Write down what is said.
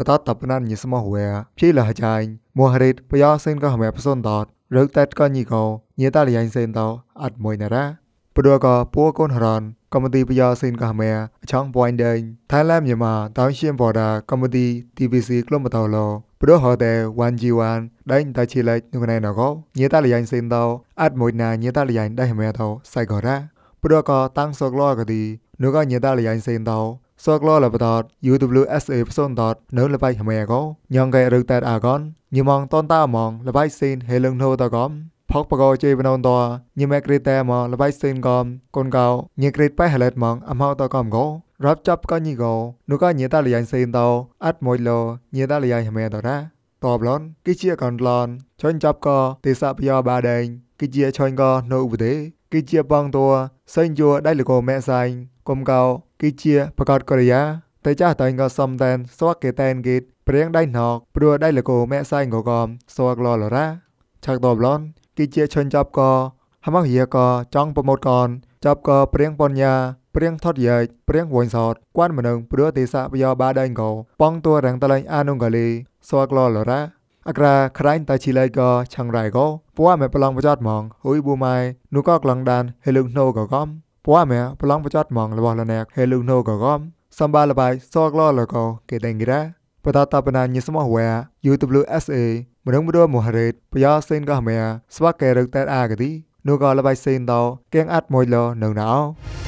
បតតបណានញិសមហវែភីលហចាញ់មហរិតបយោសិនកហមែផ្សុនតតរើតែតកញីកោញាតលយ៉ៃសិនតអត់មួយណារ៉ាព្រោះក៏ពួរកូនហរនកម្ពុជាបយោសិនកហមែឆောင်း point ដេងថៃឡែមញមាតោឈៀមបដាកម្ពុជា TBC ក្លុំបតោឡោព្រោះហតែ 1G1 ដេងតជាលេខនោះណែណកោញាតលយ៉ៃសិនតអត់មួយណាញាតលយ៉ៃដេហមែតោសៃកោរ៉ាព្រោះក៏តាំងសកលកទីនោះក៏ញាតលយ៉ៃសិនតសកលលបត UWSA ផ្សុនតនៅលបៃហមេកោញងកែរឹកតែអាកនញមងតនតាមងលបៃសេនហេលឹងណូតកំផកបកោជេវណនតញមេក្រេតែមលបៃសេនកំកូនកោញក្រេតប៉ៃហឡេតមងអមោតកំកោរាប់ចាប់កញីកោនោះកញេតលយ៉ាងសេនតអាត់មួយលញេតលយ៉ាងហមេតរ៉ាតបឡនគិជាកនឡនជន់ចាប់កទេសាភយបាដែងគិជាឆន់កនៅឧបទេគិជាបងតសេនយោដៃលកោមេសៃកុំកោគឺជាប្រកាសកូរ៉េយ៉ាតែចាស់តែងក៏សំដែនស្វាក់គេតែនគេព្រៀងដៃណកព្រោះដៃលកោម៉ែសៃកកំស្វាក់លលរ៉ាឆាក់ដបឡនគឺជាឈុនចាប់កហមហៀកចង់ប្រម៉ូតកនចាប់កព្រៀងបញ្ញាព្រៀងថត់យាយព្រៀងវងសតគួនមនុងព្រោះទេសៈបយោបាដៃកោបងតួរាំងតលែងអានុងកលីស្វាក់លលរ៉ាអក្រាក្រៃតៃជីឡៃកឆាំងរៃកោពួរមែប្រឡងបចតហ្មងហ៊ុយប៊ូម៉ៃនោះក៏ក្លងដាន ហេលុងណូក៏កំពួរមែប្លង់បចតម៉ងរបស់លណាហេលុណូកកមសំបាលបាយសកលលកកេដេងរ៉ាបតតបណាញិសមវែ UWSA មរងមរមហរេតបយ៉ាសេនកោះមែស្វាកេរឹកតេតអាកទីនូកលបៃសេនតោគៀងអាត់មួយលនៅណៅ